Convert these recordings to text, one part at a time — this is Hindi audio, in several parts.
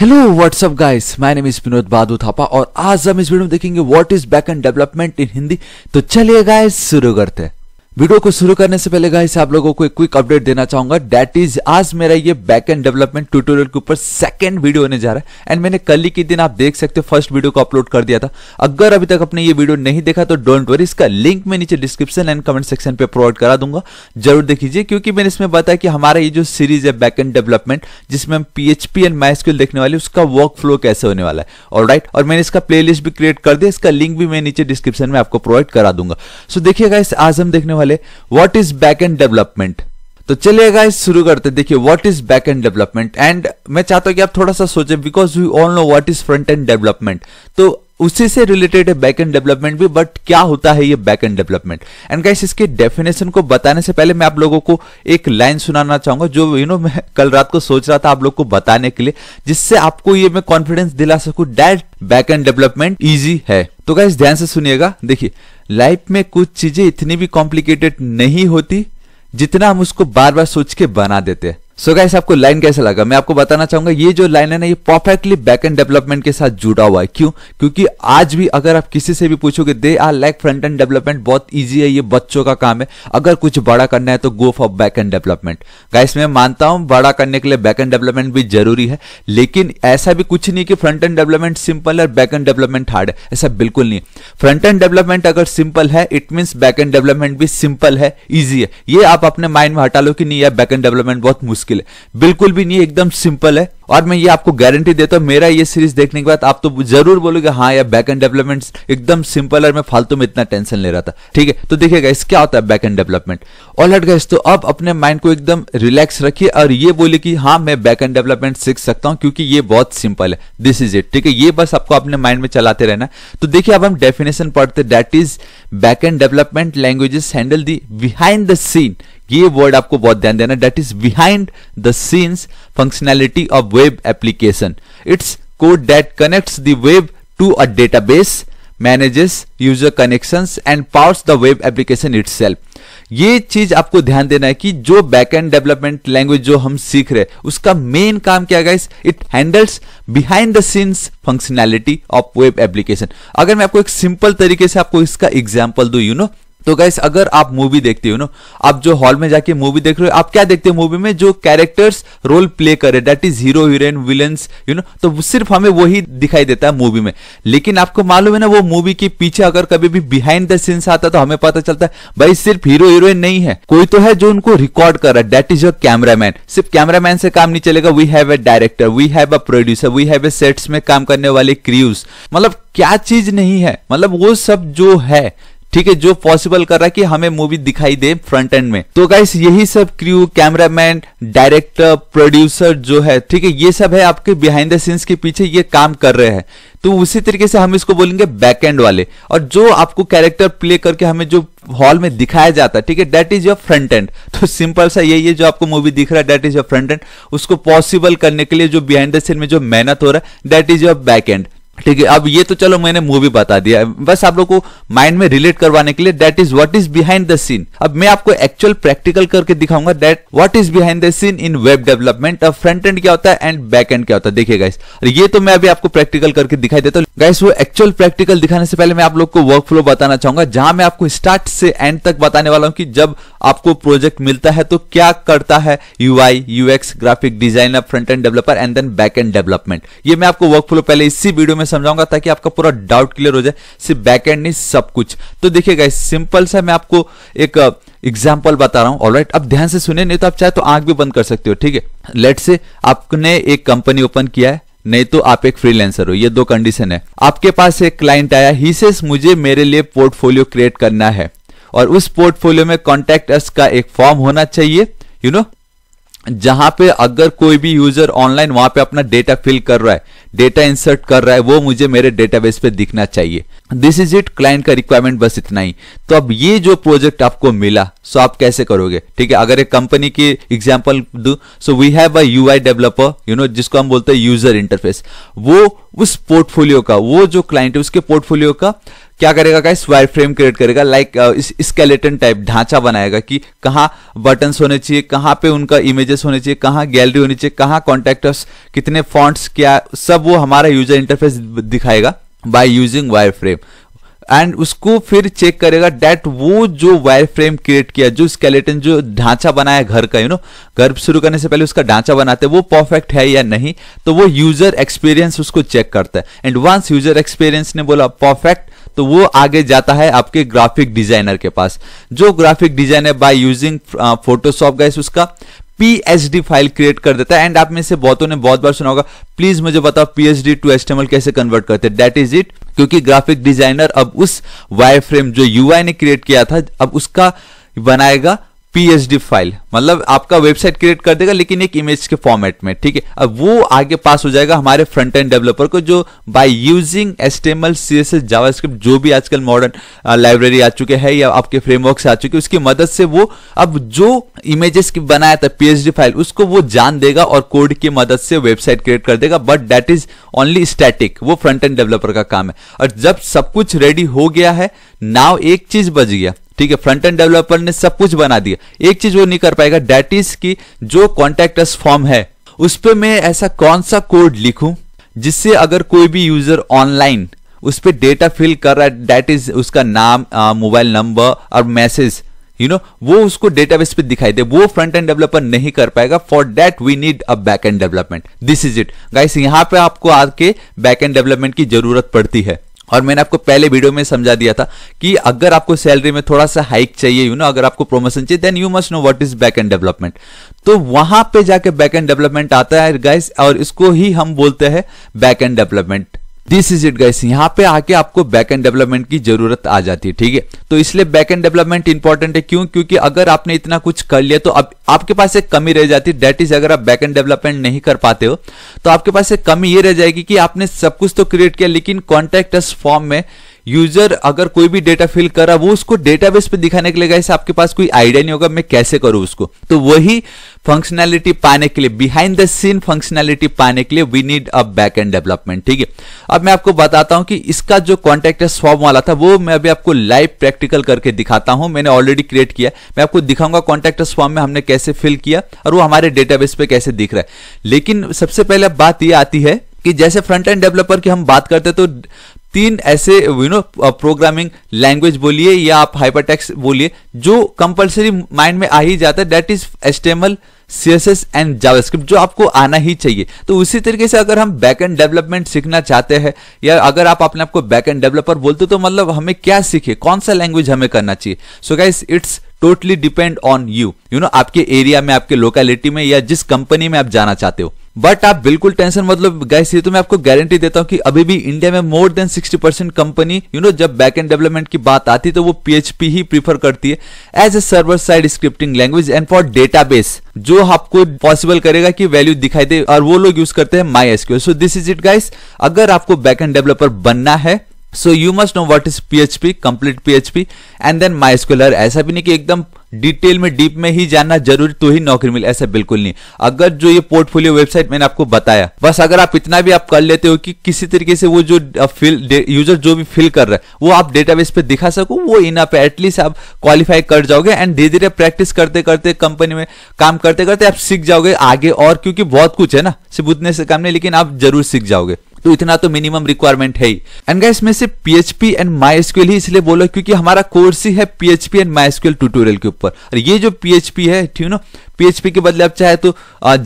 Hello what's up guys my name is Vinod Badu Thapa और आज हम इस वीडियो में देखेंगे what is back end development in Hindi तो चलिए गाइस शुरू करते हैं वीडियो को शुरू करने से पहले गाइस आप लोगों को एक क्विक अपडेट देना चाहूंगा डेट इज आज मेरा ये बैक एंड डेवलपमेंट ट्यूटोरियल के ऊपर सेकंड वीडियो होने जा रहा है एंड मैंने कल ही के दिन आप देख सकते हो फर्स्ट वीडियो को अपलोड कर दिया था अगर अभी तक आपने ये वीडियो नहीं देखा तो डोंट वरी इसका लिंक मैं नीचे डिस्क्रिप्शन एंड कमेंट सेक्शन पे प्रोवाइड करा दूंगा जरूर देखीजिए क्योंकि मैंने इसमें बताया कि हमारा ये जो सीरीज है बैक एंड डेवलपमेंट जिसमें हम पीएचपी एंड माइस्क्यूल देखने वाले उसका वर्क फ्लो कैसे होने वाला है और राइट और मैंने इसका प्ले भी क्रिएट कर दिया इसका लिंक भी मैं नीचे डिस्क्रिप्शन में आपको प्रोवाइड करा दूंगा सो देखिएगा इस आज हम देखने वाले वाले what is back end development तो चलिए गाइस शुरू करते देखिए what is back end development and मैं चाहता हूं कि आप थोड़ा सा सोचें because we all know what is front end development तो उसी से रिलेटेड है बैक एंड डेवलपमेंट भी बट क्या होता है ये back end development and guys इसके डेफिनेशन को बताने से पहले मैं आप लोगों को एक लाइन सुनाना चाहूंगा जो यू नो मैं कल रात को सोच रहा था आप लोग को बताने के लिए जिससे आपको ये मैं कॉन्फिडेंस दिला सकूं that back end development easy है तो गाइस ध्यान से सुनिएगा देखिए लाइफ में कुछ चीजें इतनी भी कॉम्प्लिकेटेड नहीं होती जितना हम उसको बार बार सोच के बना देते हैं सो so गाइस आपको लाइन कैसा लगा मैं आपको बताना चाहूंगा ये जो लाइन है ना ये परफेक्टली बैक एंड डेवलपमेंट के साथ जुड़ा हुआ है क्यों क्योंकि आज भी अगर आप किसी से भी पूछोगे they are like front end development बहुत इजी है ये बच्चों का काम है अगर कुछ बड़ा करना है तो go for back end development guys मैं मानता हूं बड़ा करने के लिए बैक एंड डेवलपमेंट भी जरूरी है लेकिन ऐसा भी कुछ नहीं कि फ्रंट एंड डेवलपमेंट सिंपल है बैक एंड डेवलपमेंट हार्ड है ऐसा बिल्कुल नहीं फ्रंट एंड डेवलपमेंट अगर सिंपल है it means back end development भी सिंपल है ईजी है ये आप अपने माइंड में हटा लो कि नहीं यार बैक एंड डेवलपमेंट बहुत मुश्किल मुश्किल है बिल्कुल भी नहीं एकदम सिंपल है और मैं ये आपको गारंटी देता हूं मेरा ये सीरीज देखने के बाद आप तो जरूर बोलोगे हाँ यार बैक एंड डेवलपमेंट एकदम सिंपल और मैं फालतू में इतना टेंशन ले रहा था ठीक है तो देखिएगा इस क्या होता है बैक एंड डेवलपमेंट ऑल हट गए तो अब अपने माइंड को एकदम रिलैक्स रखिए और ये बोले कि हाँ मैं बैक एंड डेवलपमेंट सीख सकता हूँ क्योंकि ये बहुत सिंपल है दिस इज इट ठीक है ये बस आपको अपने माइंड में चलाते रहना तो देखिए अब हम डेफिनेशन पढ़ते that is back end development languages handle the behind the scene ये वर्ड आपको बहुत ध्यान देना that is behind the scenes functionality of web application. It's code that connects the web to a database, manages user connections and powers the web application itself. ये चीज आपको ध्यान देना है कि जो बैकएंड डेवलपमेंट लैंग्वेज जो हम सीख रहे हैं उसका मेन काम क्या guys it handles behind the scenes functionality of web application अगर मैं आपको एक सिंपल तरीके से आपको इसका एग्जांपल दू यू नो तो गाइस अगर आप मूवी देखते हो ना आप जो हॉल में जाके मूवी देख रहे हो आप क्या देखते हो मूवी में जो कैरेक्टर्स रोल प्ले करे that is hero heroine villains you know तो सिर्फ हमें वही दिखाई देता है मूवी में लेकिन आपको मालूम है ना वो मूवी के पीछे अगर कभी भी बिहाइंड द सीन्स आता तो हमें पता चलता है भाई सिर्फ हीरो हीरोइन नहीं है कोई तो है जो उनको रिकॉर्ड कर रहा है दैट इज अ कैमरामैन सिर्फ कैमरामैन से काम नहीं चलेगा we have a director we have a producer we have a sets में काम करने वाले क्रूज मतलब क्या चीज नहीं है मतलब वो सब जो है ठीक है जो पॉसिबल कर रहा है कि हमें मूवी दिखाई दे फ्रंट एंड में तो गाइस यही सब क्रू कैमरामैन डायरेक्टर प्रोड्यूसर जो है ठीक है ये सब है आपके बिहाइंड द सीन्स के पीछे ये काम कर रहे हैं तो उसी तरीके से हम इसको बोलेंगे बैक एंड वाले और जो आपको कैरेक्टर प्ले करके हमें जो हॉल में दिखाया जाता है ठीक है that is your front end तो सिंपल सा यही है जो आपको मूवी दिख रहा है that is your front end उसको पॉसिबल करने के लिए जो बिहाइंड द सीन में जो मेहनत हो रहा है that is your back end ठीक है अब ये तो चलो मैंने मूवी बता दिया बस आप लोग को माइंड में रिलेट करवाने के लिए that is what is behind the scene अब मैं आपको एक्चुअल प्रैक्टिकल करके दिखाऊंगा that what is behind the scene in web development अब फ्रंट एंड क्या होता है एंड बैक एंड क्या होता है देखिएगा इस ये तो मैं अभी आपको प्रैक्टिकल करके दिखाई देता हूँ गाइस वो एक्चुअल प्रैक्टिकल दिखाने से पहले मैं आप लोग को वर्क फ्लो बताना चाहूंगा जहां मैं आपको स्टार्ट से एंड तक बताने वाला हूं कि जब आपको प्रोजेक्ट मिलता है तो क्या करता है U I UX graphic designer front end developer and then back end development ये मैं आपको वर्क फ्लो पहले इसी वीडियो में समझाऊंगा ताकि आपका पूरा डाउट क्लियर हो जाए सिर्फ बैक एंड नहीं सब कुछ तो देखिए गाइस सिंपल सा मैं आपको एक एग्जाम्पल uh, बता रहा हूँ राइट अब ध्यान से सुने नहीं तो आप चाहे तो आंख भी बंद कर सकते हो ठीक है लेट से आपने एक कंपनी ओपन किया है नहीं तो आप एक फ्रीलांसर हो ये दो कंडीशन है आपके पास एक क्लाइंट आया ही सेस मुझे मेरे लिए पोर्टफोलियो क्रिएट करना है और उस पोर्टफोलियो में कॉन्टेक्ट अस का एक फॉर्म होना चाहिए यू you नो know, जहां पे अगर कोई भी यूजर ऑनलाइन वहां पे अपना डेटा फिल कर रहा है डेटा इंसर्ट कर रहा है वो मुझे मेरे डेटाबेस पे दिखना चाहिए दिस इज इट क्लाइंट का रिक्वायरमेंट बस इतना ही तो अब ये जो प्रोजेक्ट आपको मिला सो आप कैसे करोगे ठीक है अगर एक कंपनी की एग्जाम्पल दू so we have a U I developer you know जिसको हम बोलते हैं यूजर इंटरफेस वो उस पोर्टफोलियो का वो जो क्लाइंट है उसके पोर्टफोलियो का क्या करेगा गाइस वायर फ्रेम क्रिएट करेगा लाइक स्केलेटन टाइप ढांचा बनाएगा कि कहाँ बटन्स होने चाहिए कहाँ पे उनका इमेजेस होने चाहिए कहाँ गैलरी होनी चाहिए कहाँ कॉन्टेक्टर्स कितने फॉन्ट्स क्या सब वो हमारा यूजर इंटरफेस दिखाएगा by using wire frame and उसको फिर चेक करेगा डेट वो जो वायर फ्रेम क्रिएट किया जो स्केलेटन जो ढांचा बनाया घर का यू नो घर शुरू करने से पहले उसका ढांचा बनाते हैं वो परफेक्ट है या नहीं तो वो यूजर एक्सपीरियंस उसको चेक करता है एंड वंस यूजर एक्सपीरियंस ने बोला परफेक्ट तो वो आगे जाता है आपके ग्राफिक डिजाइनर के पास जो graphic designer by using Photoshop guys उसका पीएचडी फाइल क्रिएट कर देता है एंड आप में से बहुतों ने बहुत बार सुना होगा प्लीज मुझे बताओ पीएचडी टू एस्टेमल कैसे कन्वर्ट करते हैं दैट इज इट क्योंकि ग्राफिक डिजाइनर अब उस वायर फ्रेम जो यूआई ने क्रिएट किया था अब उसका बनाएगा पीएचडी फाइल मतलब आपका वेबसाइट क्रिएट कर देगा लेकिन एक इमेज के फॉर्मेट में ठीक है अब वो आगे पास हो जाएगा हमारे फ्रंट एंड डेवलपर को जो by using HTML C S S JavaScript जो भी आजकल मॉडर्न लाइब्रेरी uh, आ चुके हैं या आपके फ्रेमवर्क आ चुके हैं उसकी मदद से वो अब जो इमेजेस की बनाया था पीएचडी फाइल उसको वो जान देगा और कोड की मदद से वेबसाइट क्रिएट कर देगा but that is only static वो फ्रंट एंड डेवलपर का काम है और जब सब कुछ रेडी हो गया है नाव एक चीज बच गया ठीक है फ्रंट एंड डेवलपर ने सब कुछ बना दिया एक चीज वो नहीं कर पाएगा डेट इज की जो कॉन्टेक्टस फॉर्म है उस पर मैं ऐसा कौन सा कोड लिखू जिससे अगर कोई भी यूजर ऑनलाइन उस पर डेटा फिल कर रहा है डेट इज उसका नाम मोबाइल नंबर और मैसेज यू नो वो उसको डेटाबेस पे दिखाई दे वो फ्रंट एंड डेवलपर नहीं कर पाएगा for that we need a back end development this is it guys यहां पे आपको आके बैक एंड डेवलपमेंट की जरूरत पड़ती है और मैंने आपको पहले वीडियो में समझा दिया था कि अगर आपको सैलरी में थोड़ा सा हाइक चाहिए यू नो अगर आपको प्रमोशन चाहिए then you must know what is back end development तो वहां पे जाके बैक एंड डेवलपमेंट आता है गाइस और इसको ही हम बोलते हैं back end development this is it guys यहाँ पे आके आपको बैक एंड डेवलपमेंट की जरूरत आ जाती है ठीक है तो इसलिए बैक एंड डेवलपमेंट इंपॉर्टेंट है क्यों क्योंकि अगर आपने इतना कुछ कर लिया तो अब आपके पास एक कमी रह जाती है दैट इज अगर आप बैक एंड डेवलपमेंट नहीं कर पाते हो तो आपके पास एक कमी ये रह जाएगी कि आपने सब कुछ तो क्रिएट किया लेकिन कॉन्टेक्ट फॉर्म में यूजर अगर कोई भी डेटा फिल करा वो उसको डेटाबेस पे दिखाने के लिए गाइस आपके पास कोई आइडिया नहीं होगा मैं कैसे करूं उसको तो वही फंक्शनैलिटी पाने के लिए बिहाइंड द सीन फंक्शनैलिटी पाने के लिए we need a back end development ठीक है अब मैं आपको बताता हूं कि इसका जो कॉन्टेक्ट है वाला था वो मैं अभी आपको लाइव प्रैक्टिकल करके दिखाता हूं मैंने ऑलरेडी क्रिएट किया मैं आपको दिखाऊंगा कॉन्टेक्ट फॉर्म में हमने कैसे फिल किया और वो हमारे डेटाबेस पे कैसे दिख रहा है लेकिन सबसे पहले बात ये आती है कि जैसे फ्रंट एंड डेवलपर की हम बात करते हैं तो तीन ऐसे यू नो प्रोग्रामिंग लैंग्वेज बोलिए या आप टेक्स बोलिए जो कंपलसरी माइंड में आ ही जाता है that is HTML CSS and JavaScript जो आपको आना ही चाहिए तो उसी तरीके से अगर हम बैक एंड डेवलपमेंट सीखना चाहते हैं या अगर आप अपने आपको बैक एंड डेवलपर बोलते हो तो मतलब हमें क्या सीखे कौन सा लैंग्वेज हमें करना चाहिए so guys it's totally depend on you you know आपके एरिया में आपके लोकेलिटी में या जिस कंपनी में आप जाना चाहते हो बट आप बिल्कुल टेंशन मतलब गैस ये तो मैं आपको गारंटी देता हूँ कि अभी भी इंडिया में more than 60 percent company you know जब बैक एंड डेवलपमेंट की बात आती है तो वो पीएचपी ही प्रीफर करती है as a server side scripting language and for database जो आपको पॉसिबल करेगा कि वैल्यू दिखाई दे और वो लोग यूज करते हैं MySQL so this is it guys अगर आपको बैक एंड डेवलपर बनना है so you must know what is P H P complete P H P and then MySQL ऐसा भी नहीं कि एकदम डिटेल में डीप में ही जानना जरूरी तो ही नौकरी मिले ऐसा बिल्कुल नहीं अगर जो ये पोर्टफोलियो वेबसाइट मैंने आपको बताया बस अगर आप इतना भी आप कर लेते हो कि किसी तरीके से वो जो फिल यूजर जो भी फिल कर रहा है वो आप डेटाबेस पे दिखा सको वो इन आप एटलीस्ट आप क्वालिफाई कर जाओगे एंड धीरे धीरे प्रैक्टिस करते करते कंपनी में काम करते करते आप सीख जाओगे आगे और क्योंकि बहुत कुछ है ना सिर्फ उतने से काम नहीं लेकिन आप जरूर सीख जाओगे तो इतना तो मिनिमम रिक्वायरमेंट है एंड गाइस में से पीएचपी एंड माइएसक्यूएल ही इसलिए बोला क्योंकि हमारा कोर्स ही है पीएचपी एंड माइएसक्यूएल ट्यूटोरियल के ऊपर और ये जो पीएचपी है ठीक ना पीएचपी के बदले आप चाहे तो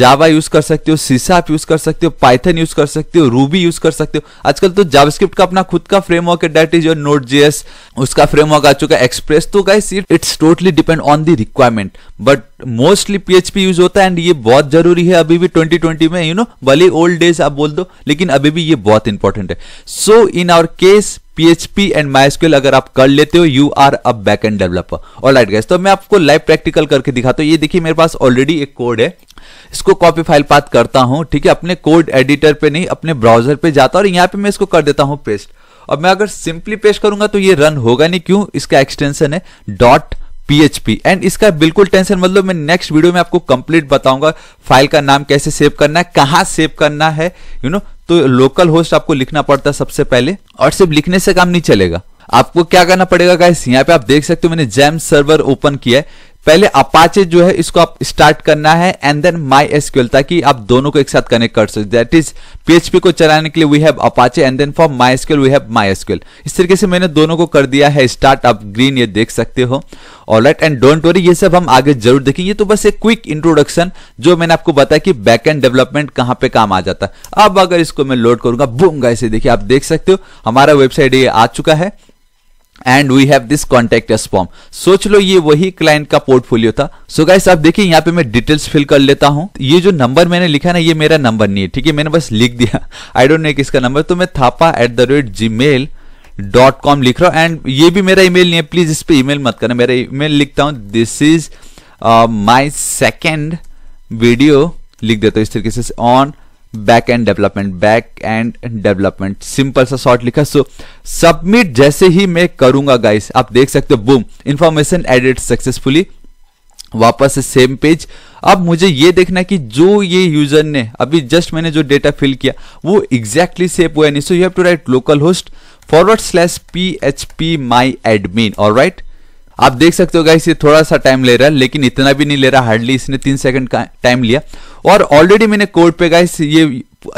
जावा यूज कर सकते हो सीसा आप यूज कर सकते हो पाइथन यूज कर सकते हो रूबी यूज कर सकते हो आजकल तो जावास्क्रिप्ट का अपना खुद का फ्रेमवर्क है that is your Node JS उसका फ्रेमवर्क आ चुका है एक्सप्रेस तो guys it's totally depend on the requirement but mostly PHP use होता है एंड ये बहुत जरूरी है अभी भी 2020 में यू नो भले ओल्ड डेज आप बोल दो लेकिन अभी भी ये बहुत इंपॉर्टेंट है so in our case PHP and MySQL अगर आप कर लेते हो you are a back end developer alright guys तो मैं आपको लाइव प्रैक्टिकल करके दिखाता हूं ये देखिए मेरे पास ऑलरेडी एक कोड है इसको कॉपी फाइल पात करता हूं ठीक है अपने कोड एडिटर पे नहीं अपने ब्राउजर पे जाता और यहां पे मैं इसको कर देता हूं पेस्ट और मैं अगर सिंपली पेस्ट करूंगा तो ये रन होगा नहीं क्यों इसका एक्सटेंशन है डॉट पीएचपी एंड इसका बिल्कुल टेंशन मतलब मैं नेक्स्ट वीडियो में आपको कंप्लीट बताऊंगा फाइल का नाम कैसे सेव करना है कहाँ सेव करना है यू you नो know, तो लोकल होस्ट आपको लिखना पड़ता है सबसे पहले और सिर्फ लिखने से काम नहीं चलेगा आपको क्या करना पड़ेगा गाइस यहाँ पे आप देख सकते हो मैंने जैम सर्वर ओपन किया है पहले अपाचे जो है इसको आप स्टार्ट करना है एंड देन माई एसक्यूएल ताकि आप दोनों को एक साथ कनेक्ट कर सकते दैट इज पीएचपी को चलाने के लिए we have Apache and then for MySQL we have MySQL इस तरीके से मैंने दोनों को कर दिया है स्टार्ट आप ग्रीन ये देख सकते हो और राइट एंड डोंट वरी ये सब हम आगे जरूर देखेंगे तो बस एक क्विक इंट्रोडक्शन जो मैंने आपको बताया कि बैक एंड डेवलपमेंट कहां पे काम आ जाता है अब अगर इसको मैं लोड करूंगा बूम गाइस देखिए आप देख सकते हो हमारा वेबसाइट ये आ चुका है and we have this contact us form सोच लो ये वही क्लाइंट का पोर्टफोलियो था सो so गाइस आप देखिए यहाँ पे मैं डिटेल्स फिल कर लेता हूँ ये जो नंबर मैंने लिखा ना ये मेरा नंबर नहीं है ठीक है मैंने बस लिख दिया आई डोंट नो किसका नंबर तो मैं Thapa at the rate Gmail dot com लिख रहा हूँ एंड ये भी मेरा ईमेल नहीं है प्लीज इस पर मेल मत करना मेरा ईमेल लिखता हूँ this is my second video लिख देता हूँ इस तरीके से on back end development back end development simple सा शॉर्ट लिखा सो सबमिट जैसे ही मैं करूंगा गाइस आप देख सकते हो बूम इंफॉर्मेशन एडिट सक्सेसफुली वापस से सेम पेज अब मुझे ये देखना है कि जो ये यूजर ने अभी जस्ट मैंने जो डेटा फिल किया वो एग्जैक्टली सेप हुआ नहीं so you have to write local host forward slash P H P my admin और राइट आप देख सकते हो गाइस ये थोड़ा सा टाइम ले रहा है लेकिन इतना भी नहीं ले रहा हार्डली इसने तीन सेकंड का टाइम लिया और ऑलरेडी मैंने कोड पे गाइस ये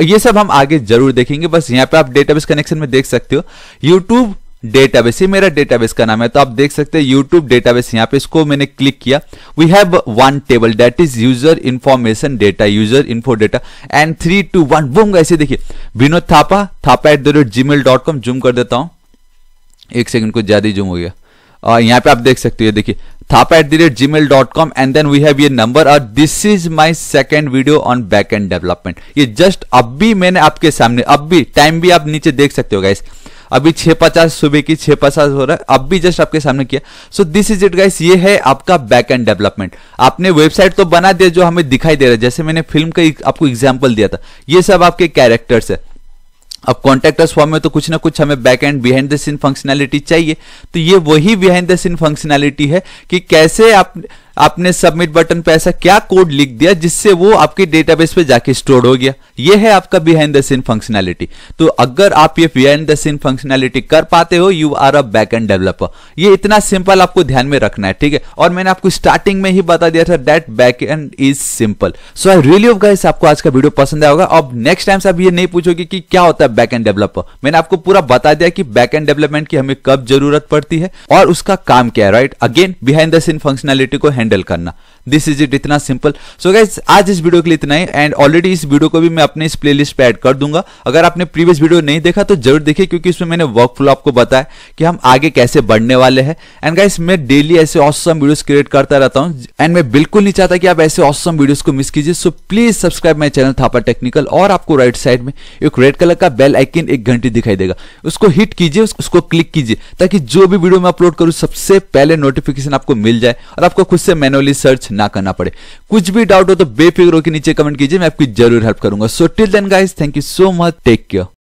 ये सब हम आगे जरूर देखेंगे बस यहाँ पे आप डेटाबेस कनेक्शन में देख सकते हो यूट्यूब डेटाबेस ये मेरा डेटाबेस का नाम है तो आप देख सकते हैं यूट्यूब डेटाबेस यहाँ पे इसको मैंने क्लिक किया we have one table that is user information data user info data and three two one boom ऐसे देखिए Vinod Thapa Thapa at the rate Gmail dot com zoom कर देता हूं एक सेकंड को ज्यादा जूम हो गया यहाँ पे आप देख सकते हो देखिए Thapa at the rate Gmail dot com and then we have ये नंबर और this is my second video on back end development ये जस्ट अब भी मैंने आपके सामने अब भी टाइम भी आप नीचे देख सकते हो गाइस अभी छह पचास सुबह की छह पचास हो रहा है अब भी जस्ट आपके सामने किया so this is it guys ये है आपका बैक एंड डेवलपमेंट आपने वेबसाइट तो बना दिया जो हमें दिखाई दे रहा है जैसे मैंने फिल्म का आपको एग्जाम्पल दिया था ये सब आपके कैरेक्टर्स है अब कॉन्टेक्टर्स फॉर्म में तो कुछ ना कुछ हमें back end behind the scene functionality चाहिए तो ये वही बिहाइंड द सीन फंक्शनैलिटी है कि कैसे आप आपने सबमिट बटन पे ऐसा क्या कोड लिख दिया जिससे वो आपके डेटाबेस पे जाके स्टोर हो गया ये है आपका बिहाइंड द सीन फंक्शनैलिटी तो अगर आप ये बिहाइंड द सीन फंक्शनैलिटी कर पाते हो you are a back end developer ये इतना सिंपल आपको ध्यान में रखना है ठीक है और मैंने आपको स्टार्टिंग में ही बता दिया था that back end is simple so I really hope guys आपको आज का वीडियो पसंद आया होगा अब नेक्स्ट टाइम से आप ये नहीं पूछोगे कि क्या होता है बैक एंड डेवलपर मैंने आपको पूरा बता दिया कि बैक एंड डेवलपमेंट की हमें कब जरूरत पड़ती है और उसका काम क्या है right again behind the scene functionality को हैंडल हैंडल करना दिस इज इट इतना सिंपल सो गाइज आज इस वीडियो के लिए इतना ही एंड ऑलरेडी इस वीडियो को भी मैं अपने इस प्लेलिस्ट पे ऐड कर दूंगा अगर आपने प्रीवियस वीडियो नहीं देखा तो जरूर देखिए क्योंकि इसमें मैंने वर्क फ्लो आपको बताया कि हम आगे कैसे बढ़ने वाले हैं एंड गाइज मैं डेली ऐसे ऑसम वीडियोज क्रिएट करता रहता हूँ एंड मैं बिल्कुल नहीं चाहता कि आप ऐसे ऑसम वीडियोज को मिस कीजिए so please subscribe my channel Thapa Technical और आपको राइट साइड में एक रेड कलर का बेल आइकन एक घंटी दिखाई देगा उसको हिट कीजिए उसको क्लिक कीजिए ताकि जो भी वीडियो मैं अपलोड करूँ सबसे पहले नोटिफिकेशन आपको मिल जाए और आपको खुद से मैनुअली सर्च ना करना पड़े कुछ भी डाउट हो तो बेफिक्र होकर नीचे कमेंट कीजिए मैं आपकी जरूर हेल्प करूंगा so till then guys thank you so much take care